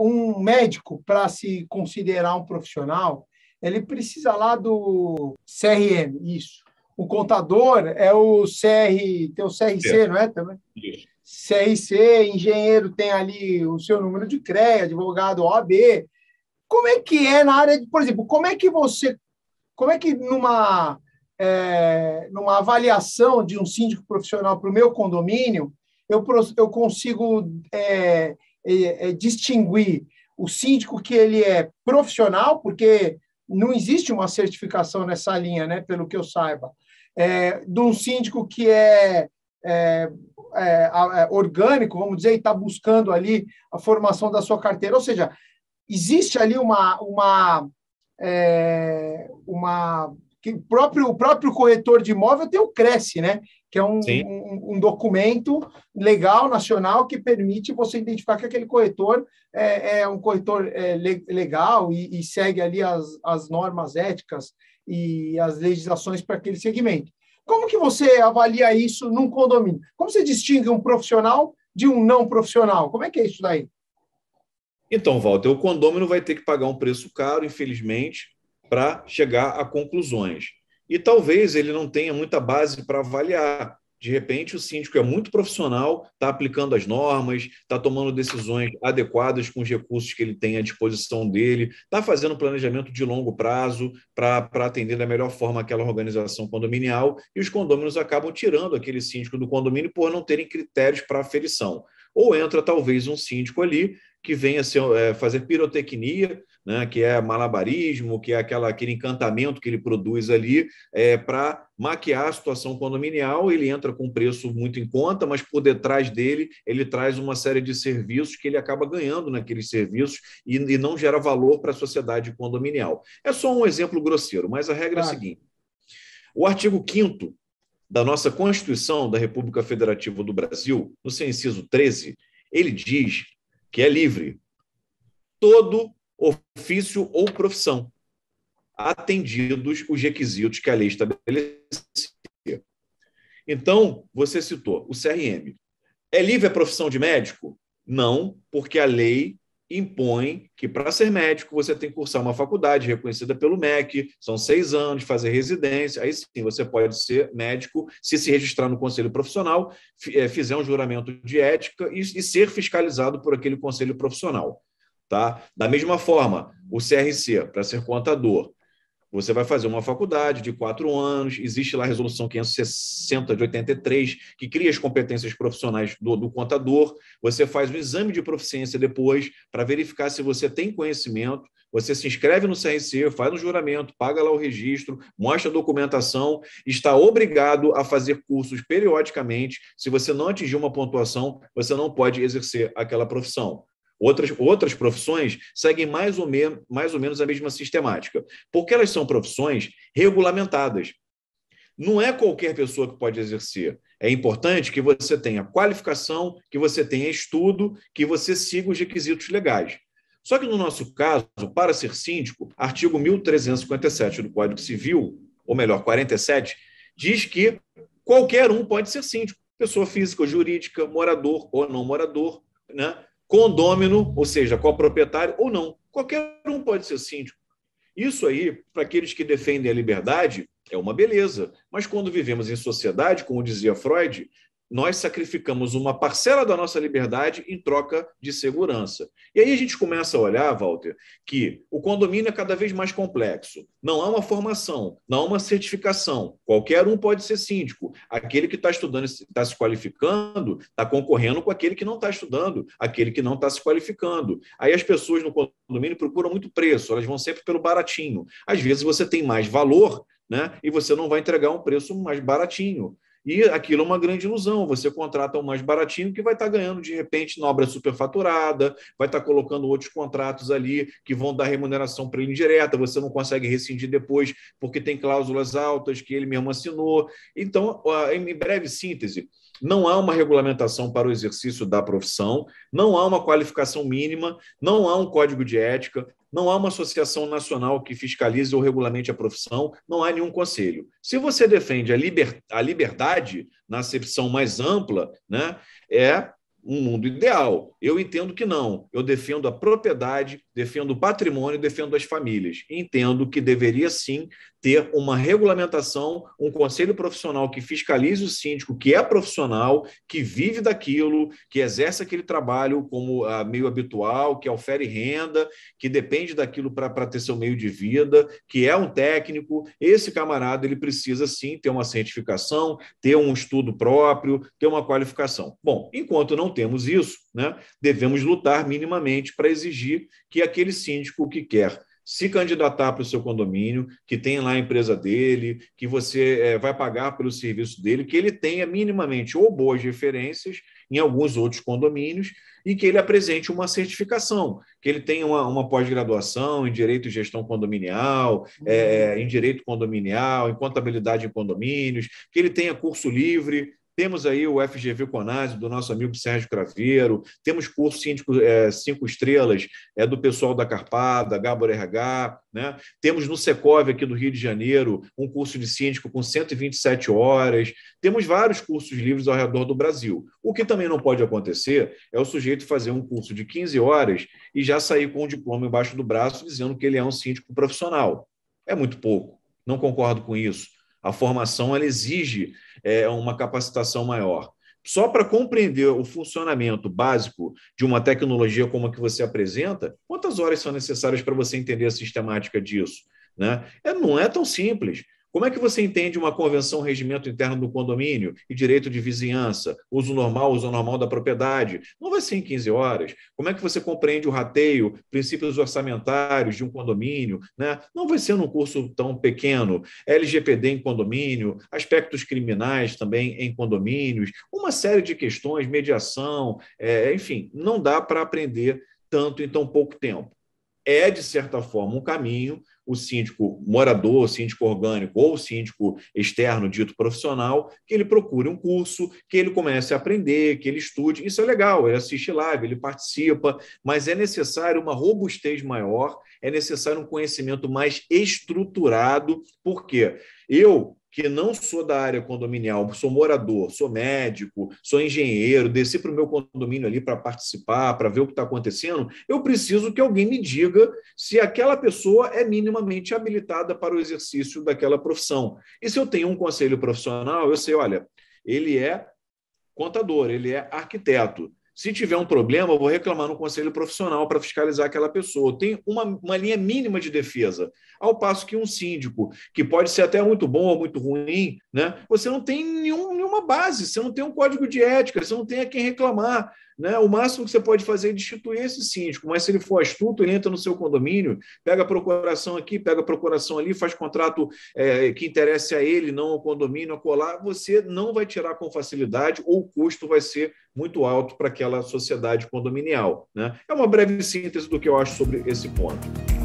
Um médico, para se considerar um profissional, ele precisa lá do CRM, isso. O contador é o CR, tem o CRC, é. não é? Também? Isso. CRC, engenheiro tem ali o seu número de CREA, advogado OAB. Como é que é na área de, por exemplo, como é que você, como é que numa, é, numa avaliação de um síndico profissional para o meu condomínio, eu, eu consigo é, é, é, distinguir o síndico que ele é profissional, porque não existe uma certificação nessa linha, né, pelo que eu saiba, é, de um síndico que é, é, é, é orgânico, vamos dizer, e está buscando ali a formação da sua carteira. Ou seja, existe ali uma. uma, é, uma que o próprio, o próprio corretor de imóvel tem o Cresce, né? que é um, um, um, documento legal nacional que permite você identificar que aquele corretor é, é um corretor é, le, legal e, e, segue ali as, as normas éticas e as legislações para aquele segmento. Como que você avalia isso num condomínio? Como você distingue um profissional de um não profissional? Como é que é isso daí? Então, Walter, o condômino vai ter que pagar um preço caro, infelizmente, para chegar a conclusões e talvez ele não tenha muita base para avaliar. De repente, o síndico é muito profissional, está aplicando as normas, está tomando decisões adequadas com os recursos que ele tem à disposição dele, está fazendo planejamento de longo prazo para pra atender da melhor forma aquela organização condominial, e os condôminos acabam tirando aquele síndico do condomínio por não terem critérios para aferição. Ou entra talvez um síndico ali que venha ser, é, fazer pirotecnia, né, que é malabarismo, que é aquela, aquele encantamento que ele produz ali é, para maquiar a situação condominial. Ele entra com preço muito em conta, mas por detrás dele ele traz uma série de serviços que ele acaba ganhando naqueles serviços e, e não gera valor para a sociedade condominial. É só um exemplo grosseiro, mas a regra claro. é a seguinte. O artigo 5 da nossa Constituição da República Federativa do Brasil, no seu inciso 13, ele diz que é livre, todo ofício ou profissão, atendidos os requisitos que a lei estabelecia. Então, você citou o CRM. É livre a profissão de médico? Não, porque a lei impõe que para ser médico você tem que cursar uma faculdade reconhecida pelo MEC, são seis anos, fazer residência, aí sim você pode ser médico se se registrar no conselho profissional, eh, fizer um juramento de ética e, e ser fiscalizado por aquele conselho profissional. Tá? Da mesma forma, o CRC, para ser contador, você vai fazer uma faculdade de quatro anos, existe lá a Resolução 560 de 83, que cria as competências profissionais do, do contador. Você faz um exame de proficiência depois para verificar se você tem conhecimento. Você se inscreve no CRC, faz um juramento, paga lá o registro, mostra a documentação, está obrigado a fazer cursos periodicamente. Se você não atingir uma pontuação, você não pode exercer aquela profissão. Outras, outras profissões seguem mais ou, menos mais ou menos a mesma sistemática, porque elas são profissões regulamentadas. Não é qualquer pessoa que pode exercer. É importante que você tenha qualificação, que você tenha estudo, que você siga os requisitos legais. Só que no nosso caso, para ser síndico, artigo 1357 do Código Civil, ou melhor, 47, diz que qualquer um pode ser síndico, pessoa física ou jurídica, morador ou não morador, né? condômino, ou seja, coproprietário ou não. Qualquer um pode ser síndico. Isso aí, para aqueles que defendem a liberdade, é uma beleza. Mas quando vivemos em sociedade, como dizia Freud, nós sacrificamos uma parcela da nossa liberdade em troca de segurança. E aí a gente começa a olhar, Walter, que o condomínio é cada vez mais complexo. Não há uma formação, não há uma certificação. Qualquer um pode ser síndico. Aquele que está estudando, está se qualificando, está concorrendo com aquele que não está estudando, aquele que não está se qualificando. Aí as pessoas no condomínio procuram muito preço, elas vão sempre pelo baratinho. Às vezes você tem mais valor, né? E você não vai entregar um preço mais baratinho. E aquilo é uma grande ilusão. Você contrata um mais baratinho que vai estar tá ganhando, de repente, na obra superfaturada, vai estar tá colocando outros contratos ali que vão dar remuneração para ele indireta, você não consegue rescindir depois porque tem cláusulas altas que ele mesmo assinou. Então, em breve síntese, não há uma regulamentação para o exercício da profissão, não há uma qualificação mínima, não há um código de ética, não há uma associação nacional que fiscalize ou regulamente a profissão, não há nenhum conselho. Se você defende a, liber, a liberdade, na acepção mais ampla, né, é um mundo ideal. Eu entendo que não. Eu defendo a propriedade, defendo o patrimônio, defendo as famílias. Entendo que deveria sim ter uma regulamentação, um conselho profissional que fiscalize o síndico, que é profissional, que vive daquilo, que exerce aquele trabalho como ah, meio habitual, que ofere renda, que depende daquilo para ter seu meio de vida, que é um técnico. Esse camarada ele precisa sim ter uma certificação, ter um estudo próprio, ter uma qualificação. Bom, enquanto não temos isso, né, devemos lutar minimamente para exigir que aquele síndico que quer se candidatar para o seu condomínio, que tem lá a empresa dele, que você é, vai pagar pelo serviço dele, que ele tenha minimamente ou boas referências em alguns outros condomínios e que ele apresente uma certificação, que ele tenha uma, uma pós-graduação em direito e gestão condominial, eh, uhum. é, em direito condominial, em contabilidade em condomínios, que ele tenha curso livre temos aí o FGV Conase, do nosso amigo Sérgio Craveiro, temos curso síndico é, cinco estrelas é, do pessoal da Carpada, Gábor RH, né? temos no Secov aqui do Rio de Janeiro um curso de síndico com 127 horas, temos vários cursos livres ao redor do Brasil. O que também não pode acontecer é o sujeito fazer um curso de 15 horas e já sair com o um diploma embaixo do braço dizendo que ele é um síndico profissional. É muito pouco, não concordo com isso. A formação ela exige é, uma capacitação maior. Só para compreender o funcionamento básico de uma tecnologia como a que você apresenta, quantas horas são necessárias para você entender a sistemática disso? Né? É, não é tão simples. Como é que você entende uma convenção regimento interno do condomínio e direito de vizinhança, uso normal, uso normal da propriedade? Não vai ser em 15 horas. Como é que você compreende o rateio, princípios orçamentários de um condomínio? Né? Não vai ser num curso tão pequeno. LGPD em condomínio, aspectos criminais também em condomínios, uma série de questões, mediação, é, enfim, não dá para aprender tanto em tão pouco tempo. É, de certa forma, um caminho o síndico morador, o síndico orgânico ou o síndico externo dito profissional, que ele procure um curso, que ele comece a aprender, que ele estude. Isso é legal, ele assiste live, ele participa, mas é necessário uma robustez maior, é necessário um conhecimento mais estruturado, porque eu que não sou da área condominial, sou morador, sou médico, sou engenheiro, desci para o meu condomínio ali para participar, para ver o que está acontecendo, eu preciso que alguém me diga se aquela pessoa é minimamente habilitada para o exercício daquela profissão. E se eu tenho um conselho profissional, eu sei, olha, ele é contador, ele é arquiteto. Se tiver um problema, eu vou reclamar no conselho profissional para fiscalizar aquela pessoa. Tem uma, uma linha mínima de defesa. Ao passo que um síndico, que pode ser até muito bom ou muito ruim, né? Você não tem nenhum uma base, você não tem um código de ética, você não tem a quem reclamar. Né? O máximo que você pode fazer é destituir esse síndico, mas se ele for astuto, ele entra no seu condomínio, pega a procuração aqui, pega a procuração ali, faz contrato é, que interesse a ele, não ao condomínio, a colar, você não vai tirar com facilidade ou o custo vai ser muito alto para aquela sociedade condominial. Né? É uma breve síntese do que eu acho sobre esse ponto.